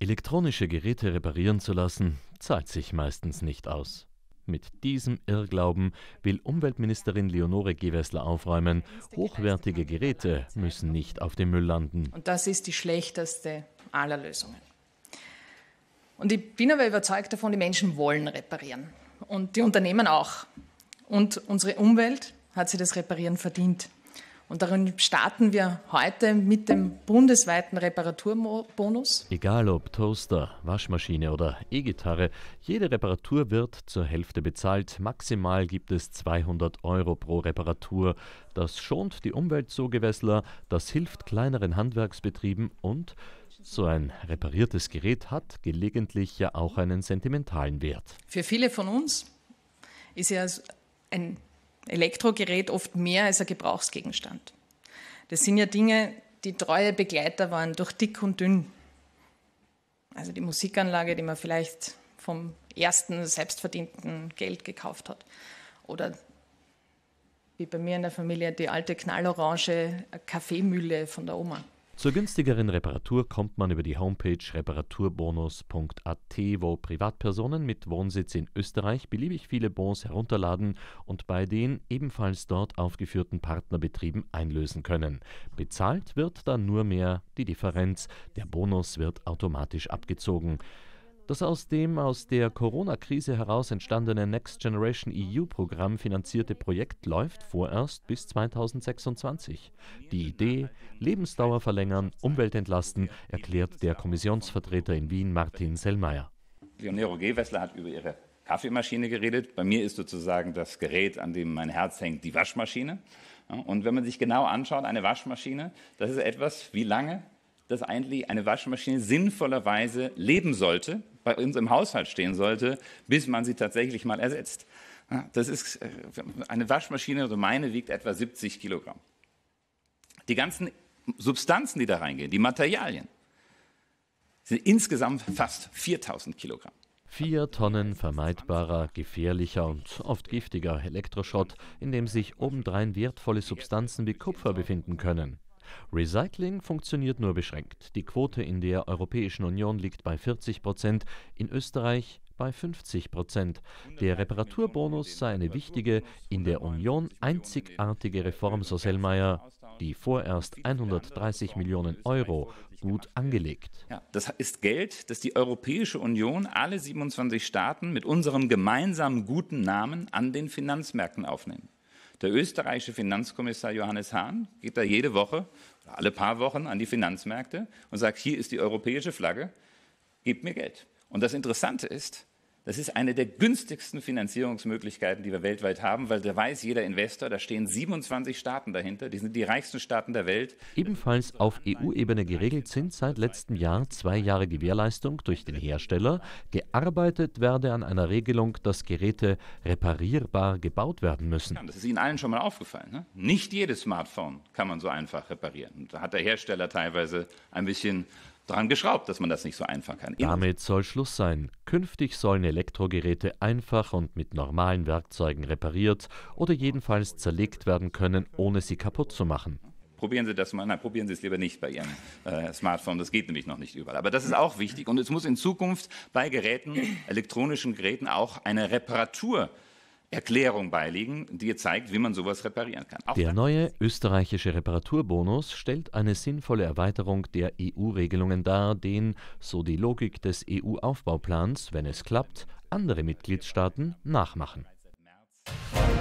Elektronische Geräte reparieren zu lassen, zahlt sich meistens nicht aus. Mit diesem Irrglauben will Umweltministerin Leonore Gewessler aufräumen. Hochwertige Geräte müssen nicht auf dem Müll landen. Und das ist die schlechteste aller Lösungen. Und ich bin aber überzeugt davon, die Menschen wollen reparieren. Und die Unternehmen auch. Und unsere Umwelt hat sie das Reparieren verdient. Und darin starten wir heute mit dem bundesweiten Reparaturbonus. Egal ob Toaster, Waschmaschine oder E-Gitarre, jede Reparatur wird zur Hälfte bezahlt. Maximal gibt es 200 Euro pro Reparatur. Das schont die Umwelt, so Gewessler, das hilft kleineren Handwerksbetrieben und so ein repariertes Gerät hat gelegentlich ja auch einen sentimentalen Wert. Für viele von uns ist ja ein Elektrogerät oft mehr als ein Gebrauchsgegenstand. Das sind ja Dinge, die treue Begleiter waren durch dick und dünn. Also die Musikanlage, die man vielleicht vom ersten selbstverdienten Geld gekauft hat. Oder wie bei mir in der Familie die alte knallorange Kaffeemühle von der Oma. Zur günstigeren Reparatur kommt man über die Homepage reparaturbonus.at, wo Privatpersonen mit Wohnsitz in Österreich beliebig viele Bons herunterladen und bei den ebenfalls dort aufgeführten Partnerbetrieben einlösen können. Bezahlt wird dann nur mehr die Differenz, der Bonus wird automatisch abgezogen. Das aus dem aus der Corona-Krise heraus entstandene Next Generation EU-Programm finanzierte Projekt läuft vorerst bis 2026. Die Idee, Lebensdauer verlängern, Umwelt entlasten, erklärt der Kommissionsvertreter in Wien Martin Sellmeier. Leonero G. Wessler hat über ihre Kaffeemaschine geredet. Bei mir ist sozusagen das Gerät, an dem mein Herz hängt, die Waschmaschine. Und wenn man sich genau anschaut, eine Waschmaschine, das ist etwas, wie lange das eigentlich eine Waschmaschine sinnvollerweise leben sollte, bei uns im Haushalt stehen sollte, bis man sie tatsächlich mal ersetzt. Das ist äh, eine Waschmaschine, also meine wiegt etwa 70 Kilogramm. Die ganzen Substanzen, die da reingehen, die Materialien, sind insgesamt fast 4000 Kilogramm. Vier Tonnen vermeidbarer, gefährlicher und oft giftiger Elektroschrott, in dem sich obendrein wertvolle Substanzen wie Kupfer befinden können. Recycling funktioniert nur beschränkt. Die Quote in der Europäischen Union liegt bei 40 Prozent, in Österreich bei 50 Prozent. Der Reparaturbonus sei eine wichtige, in der Union einzigartige Reform, so Sellmeier, die vorerst 130 Millionen Euro gut angelegt. Ja, das ist Geld, das die Europäische Union, alle 27 Staaten mit unserem gemeinsamen guten Namen an den Finanzmärkten aufnimmt. Der österreichische Finanzkommissar Johannes Hahn geht da jede Woche, alle paar Wochen an die Finanzmärkte und sagt, hier ist die europäische Flagge, gib mir Geld. Und das Interessante ist, das ist eine der günstigsten Finanzierungsmöglichkeiten, die wir weltweit haben, weil da weiß jeder Investor, da stehen 27 Staaten dahinter, die sind die reichsten Staaten der Welt. Ebenfalls auf EU-Ebene geregelt sind seit letztem Jahr zwei Jahre Gewährleistung durch den Hersteller. Gearbeitet werde an einer Regelung, dass Geräte reparierbar gebaut werden müssen. Das ist Ihnen allen schon mal aufgefallen. Ne? Nicht jedes Smartphone kann man so einfach reparieren. Und da hat der Hersteller teilweise ein bisschen dran geschraubt, dass man das nicht so einfach kann. Damit soll Schluss sein. Künftig sollen Elektrogeräte einfach und mit normalen Werkzeugen repariert oder jedenfalls zerlegt werden können, ohne sie kaputt zu machen. Probieren Sie das mal, nein, probieren Sie es lieber nicht bei Ihrem äh, Smartphone, das geht nämlich noch nicht überall. Aber das ist auch wichtig und es muss in Zukunft bei Geräten, elektronischen Geräten auch eine Reparatur äh, Erklärung beilegen, die zeigt, wie man sowas reparieren kann. Auch der neue österreichische Reparaturbonus stellt eine sinnvolle Erweiterung der EU-Regelungen dar, den, so die Logik des EU-Aufbauplans, wenn es klappt, andere Mitgliedstaaten nachmachen. Musik